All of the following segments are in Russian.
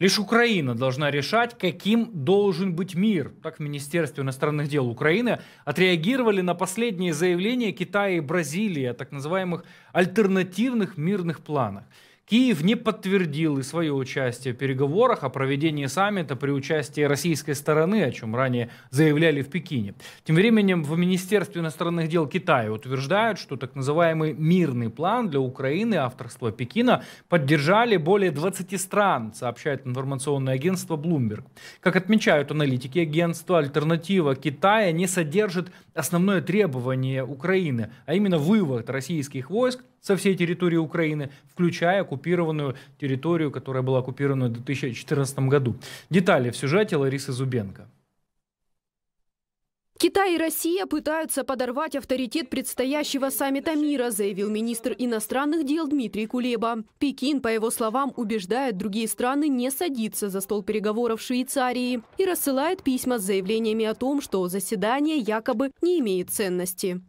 Лишь Украина должна решать, каким должен быть мир. Так в Министерстве иностранных дел Украины отреагировали на последние заявления Китая и Бразилии о так называемых альтернативных мирных планах. Киев не подтвердил и свое участие в переговорах о проведении саммита при участии российской стороны, о чем ранее заявляли в Пекине. Тем временем в Министерстве иностранных дел Китая утверждают, что так называемый мирный план для Украины авторства Пекина поддержали более 20 стран, сообщает информационное агентство Bloomberg. Как отмечают аналитики агентства, альтернатива Китая не содержит основное требование Украины, а именно вывод российских войск со всей территории Украины, включая оккупированную территорию, которая была оккупирована в 2014 году. Детали в сюжете Ларисы Зубенко. Китай и Россия пытаются подорвать авторитет предстоящего саммита мира, заявил министр иностранных дел Дмитрий Кулеба. Пекин, по его словам, убеждает другие страны не садиться за стол переговоров в Швейцарии и рассылает письма с заявлениями о том, что заседание якобы не имеет ценности.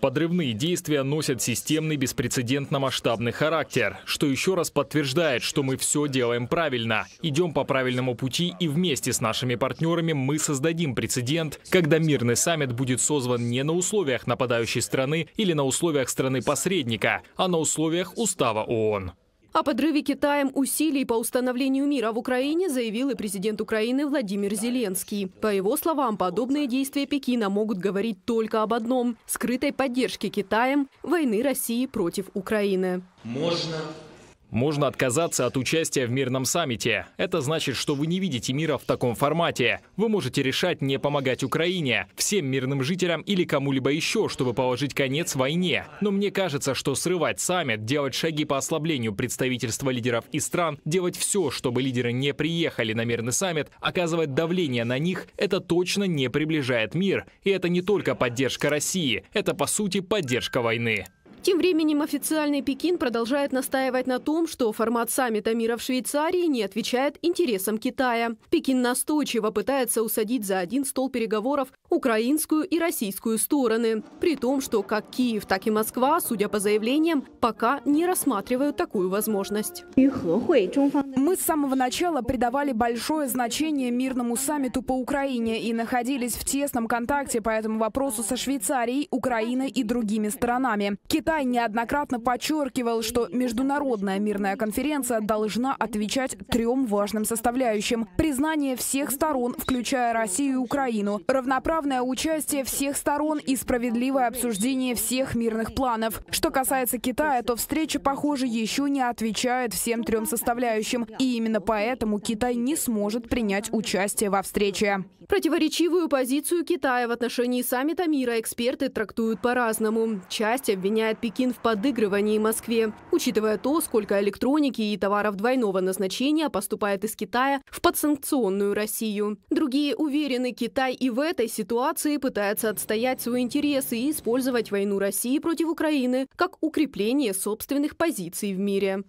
Подрывные действия носят системный беспрецедентно масштабный характер, что еще раз подтверждает, что мы все делаем правильно. Идем по правильному пути и вместе с нашими партнерами мы создадим прецедент, когда мирный саммит будет созван не на условиях нападающей страны или на условиях страны-посредника, а на условиях устава ООН. О подрыве Китаем усилий по установлению мира в Украине заявил и президент Украины Владимир Зеленский. По его словам, подобные действия Пекина могут говорить только об одном – скрытой поддержке Китаем войны России против Украины. Можно можно отказаться от участия в мирном саммите. Это значит, что вы не видите мира в таком формате. Вы можете решать не помогать Украине, всем мирным жителям или кому-либо еще, чтобы положить конец войне. Но мне кажется, что срывать саммит, делать шаги по ослаблению представительства лидеров и стран, делать все, чтобы лидеры не приехали на мирный саммит, оказывать давление на них, это точно не приближает мир. И это не только поддержка России, это по сути поддержка войны. Тем временем официальный Пекин продолжает настаивать на том, что формат саммита мира в Швейцарии не отвечает интересам Китая. Пекин настойчиво пытается усадить за один стол переговоров украинскую и российскую стороны. При том, что как Киев, так и Москва, судя по заявлениям, пока не рассматривают такую возможность. Мы с самого начала придавали большое значение мирному саммиту по Украине и находились в тесном контакте по этому вопросу со Швейцарией, Украиной и другими странами. Китай Китай неоднократно подчеркивал, что международная мирная конференция должна отвечать трем важным составляющим. Признание всех сторон, включая Россию и Украину, равноправное участие всех сторон и справедливое обсуждение всех мирных планов. Что касается Китая, то встреча, похоже, еще не отвечает всем трем составляющим. И именно поэтому Китай не сможет принять участие во встрече. Противоречивую позицию Китая в отношении саммита мира эксперты трактуют по-разному. Часть обвиняет Пекин в подыгрывании Москве. Учитывая то, сколько электроники и товаров двойного назначения поступает из Китая в подсанкционную Россию. Другие уверены, Китай и в этой ситуации пытается отстоять свои интересы и использовать войну России против Украины как укрепление собственных позиций в мире.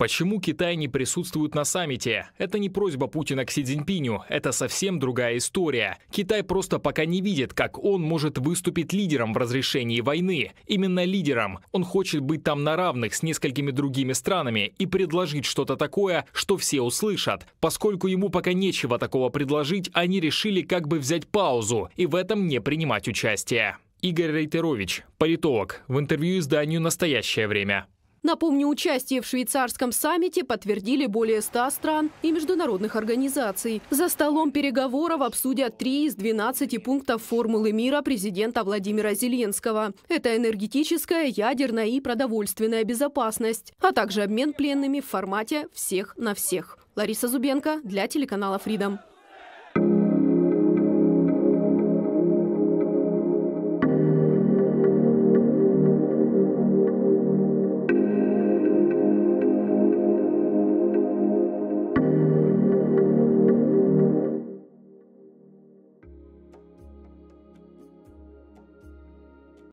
Почему Китай не присутствует на саммите? Это не просьба Путина к Си Цзиньпиню, это совсем другая история. Китай просто пока не видит, как он может выступить лидером в разрешении войны. Именно лидером. Он хочет быть там на равных с несколькими другими странами и предложить что-то такое, что все услышат. Поскольку ему пока нечего такого предложить, они решили как бы взять паузу и в этом не принимать участие. Игорь Рейтерович, политолог, в интервью изданию «Настоящее время». Напомню, участие в швейцарском саммите подтвердили более 100 стран и международных организаций. За столом переговоров обсудят три из 12 пунктов формулы мира президента Владимира Зеленского. Это энергетическая, ядерная и продовольственная безопасность, а также обмен пленными в формате «всех на всех». Лариса Зубенко для телеканала Freedom.